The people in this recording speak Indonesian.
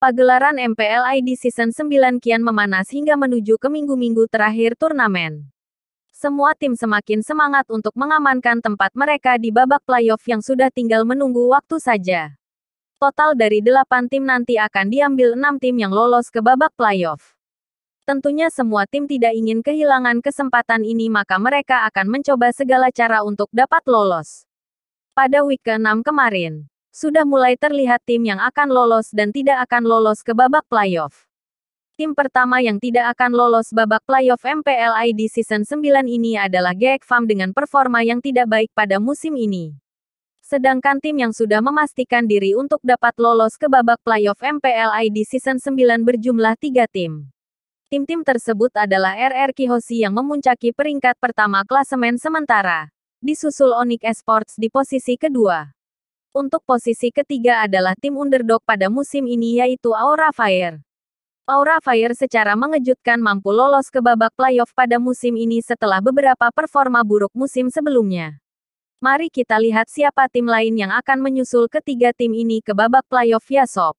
Pagelaran MPL ID season 9 kian memanas hingga menuju ke minggu-minggu terakhir turnamen. Semua tim semakin semangat untuk mengamankan tempat mereka di babak playoff yang sudah tinggal menunggu waktu saja. Total dari 8 tim nanti akan diambil 6 tim yang lolos ke babak playoff. Tentunya semua tim tidak ingin kehilangan kesempatan ini maka mereka akan mencoba segala cara untuk dapat lolos. Pada week ke-6 kemarin, sudah mulai terlihat tim yang akan lolos dan tidak akan lolos ke babak playoff. Tim pertama yang tidak akan lolos babak playoff MPL ID season 9 ini adalah GX FAM dengan performa yang tidak baik pada musim ini. Sedangkan tim yang sudah memastikan diri untuk dapat lolos ke babak playoff MPL ID season 9 berjumlah tiga tim. Tim-tim tersebut adalah RR Kihoshi yang memuncaki peringkat pertama klasemen sementara. Disusul Onyx Esports di posisi kedua. Untuk posisi ketiga adalah tim underdog pada musim ini yaitu Aura Fire. Aura Fire secara mengejutkan mampu lolos ke babak playoff pada musim ini setelah beberapa performa buruk musim sebelumnya. Mari kita lihat siapa tim lain yang akan menyusul ketiga tim ini ke babak playoff ya sob.